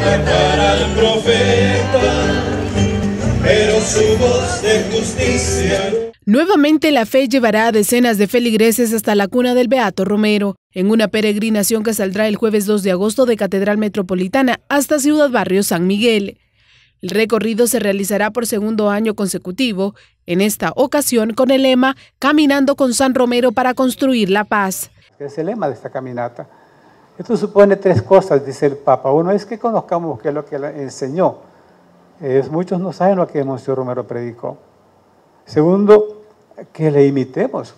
para profeta, pero su voz de justicia... Nuevamente la fe llevará a decenas de feligreses hasta la cuna del Beato Romero, en una peregrinación que saldrá el jueves 2 de agosto de Catedral Metropolitana hasta Ciudad Barrio San Miguel. El recorrido se realizará por segundo año consecutivo, en esta ocasión con el lema Caminando con San Romero para construir la paz. Es el lema de esta caminata esto supone tres cosas, dice el Papa. Uno es que conozcamos qué es lo que enseñó. Es, muchos no saben lo que Monseñor Romero predicó. Segundo, que le imitemos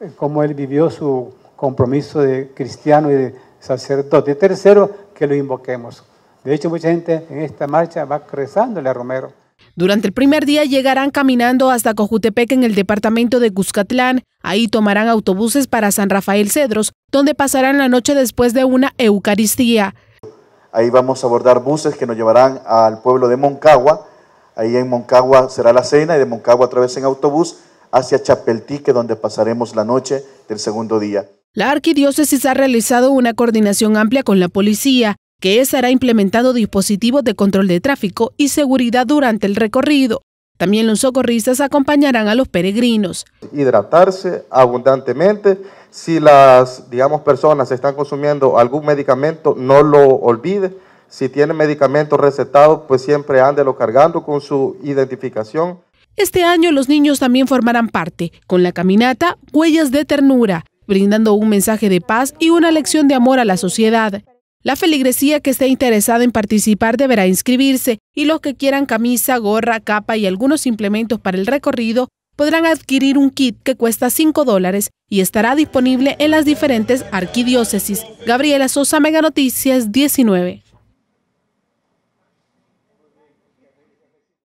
eh, cómo él vivió su compromiso de cristiano y de sacerdote. Y tercero, que lo invoquemos. De hecho, mucha gente en esta marcha va rezándole a Romero. Durante el primer día llegarán caminando hasta Cojutepec en el departamento de Cuscatlán. Ahí tomarán autobuses para San Rafael Cedros, donde pasarán la noche después de una Eucaristía. Ahí vamos a abordar buses que nos llevarán al pueblo de Moncagua. Ahí en Moncagua será la cena y de Moncagua a través en autobús hacia Chapeltique, donde pasaremos la noche del segundo día. La arquidiócesis ha realizado una coordinación amplia con la policía, que será implementado dispositivos de control de tráfico y seguridad durante el recorrido. También los socorristas acompañarán a los peregrinos. Hidratarse abundantemente. Si las, digamos, personas están consumiendo algún medicamento, no lo olvide. Si tienen medicamentos recetados, pues siempre ándelo cargando con su identificación. Este año los niños también formarán parte, con la caminata Huellas de Ternura, brindando un mensaje de paz y una lección de amor a la sociedad. La feligresía que esté interesada en participar deberá inscribirse y los que quieran camisa, gorra, capa y algunos implementos para el recorrido podrán adquirir un kit que cuesta 5 dólares y estará disponible en las diferentes arquidiócesis. Gabriela Sosa, Mega Noticias 19.